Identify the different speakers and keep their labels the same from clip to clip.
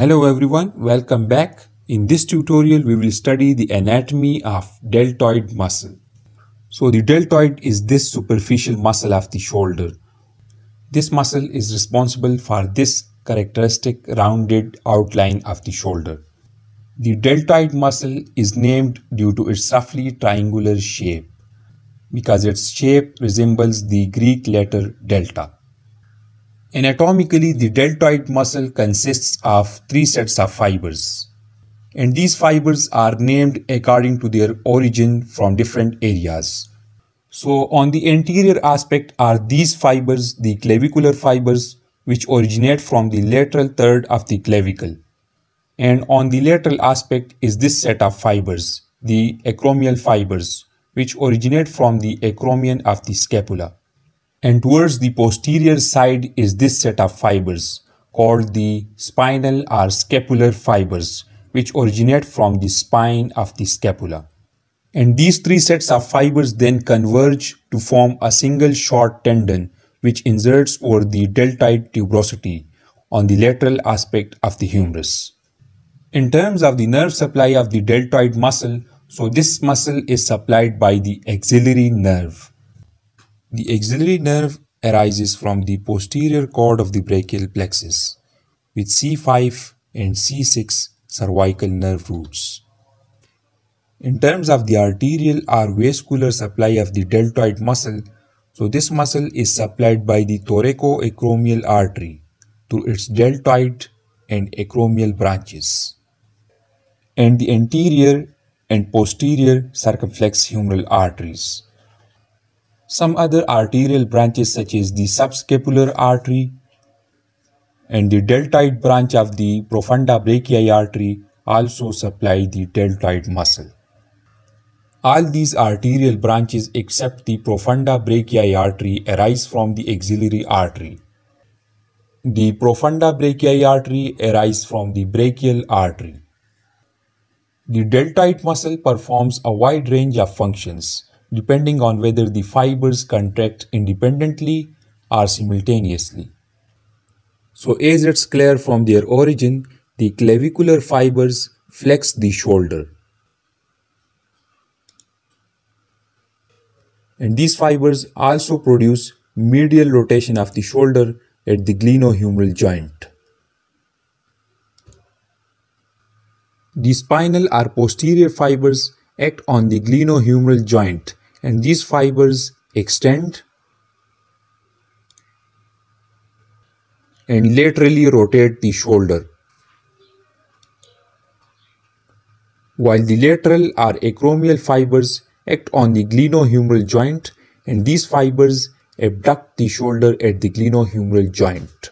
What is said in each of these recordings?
Speaker 1: Hello everyone, welcome back. In this tutorial, we will study the anatomy of deltoid muscle. So the deltoid is this superficial muscle of the shoulder. This muscle is responsible for this characteristic rounded outline of the shoulder. The deltoid muscle is named due to its roughly triangular shape because its shape resembles the Greek letter delta. Anatomically, the deltoid muscle consists of three sets of fibers, and these fibers are named according to their origin from different areas. So, on the anterior aspect are these fibers, the clavicular fibers, which originate from the lateral third of the clavicle. And on the lateral aspect is this set of fibers, the acromial fibers, which originate from the acromion of the scapula and towards the posterior side is this set of fibers called the spinal or scapular fibers which originate from the spine of the scapula. And these three sets of fibers then converge to form a single short tendon which inserts over the deltoid tuberosity on the lateral aspect of the humerus. In terms of the nerve supply of the deltoid muscle, so this muscle is supplied by the axillary nerve. The axillary nerve arises from the posterior cord of the brachial plexus with C5 and C6 cervical nerve roots. In terms of the arterial or vascular supply of the deltoid muscle, so this muscle is supplied by the thoracoacromial artery to its deltoid and acromial branches and the anterior and posterior circumflex humeral arteries. Some other arterial branches such as the subscapular artery and the deltoid branch of the profunda brachii artery also supply the deltoid muscle. All these arterial branches except the profunda brachii artery arise from the axillary artery. The profunda brachii artery arises from the brachial artery. The deltoid muscle performs a wide range of functions depending on whether the fibers contract independently or simultaneously. So as it's clear from their origin, the clavicular fibers flex the shoulder. And these fibers also produce medial rotation of the shoulder at the glenohumeral joint. The spinal or posterior fibers act on the glenohumeral joint and these fibers extend and laterally rotate the shoulder. While the lateral or acromial fibers act on the glenohumeral joint and these fibers abduct the shoulder at the glenohumeral joint.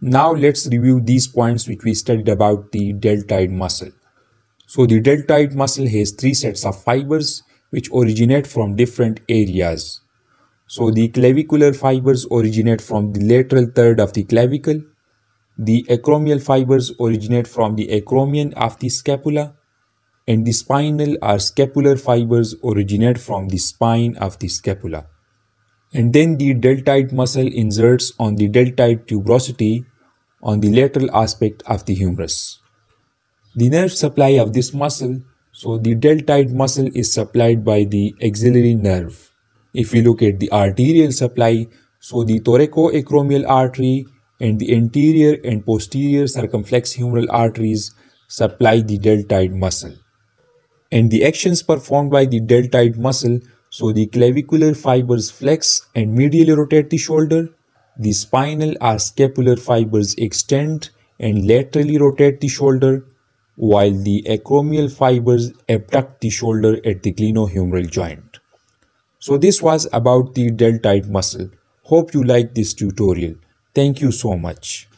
Speaker 1: Now let's review these points which we studied about the deltoid muscle. So the deltoid muscle has three sets of fibers which originate from different areas. So the clavicular fibers originate from the lateral third of the clavicle. The acromial fibers originate from the acromion of the scapula. And the spinal or scapular fibers originate from the spine of the scapula. And then the deltoid muscle inserts on the deltoid tuberosity on the lateral aspect of the humerus. The nerve supply of this muscle, so the deltoid muscle is supplied by the axillary nerve. If we look at the arterial supply, so the thoracoacromial artery and the anterior and posterior circumflex humeral arteries supply the deltoid muscle. And the actions performed by the deltoid muscle, so the clavicular fibers flex and medially rotate the shoulder, the spinal or scapular fibers extend and laterally rotate the shoulder, while the acromial fibers abduct the shoulder at the glenohumeral joint. So this was about the deltoid muscle. Hope you liked this tutorial. Thank you so much.